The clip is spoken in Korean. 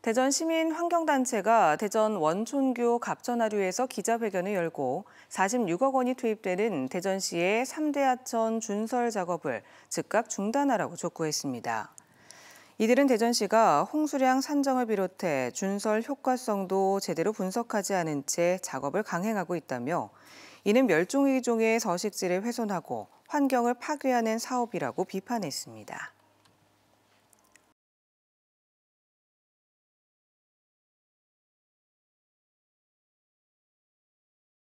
대전 시민 환경단체가 대전 원촌교 갑천하류에서 기자회견을 열고 46억 원이 투입되는 대전시의 3대 하천 준설 작업을 즉각 중단하라고 촉구했습니다. 이들은 대전시가 홍수량 산정을 비롯해 준설 효과성도 제대로 분석하지 않은 채 작업을 강행하고 있다며 이는 멸종위종의 서식지를 훼손하고 환경을 파괴하는 사업이라고 비판했습니다.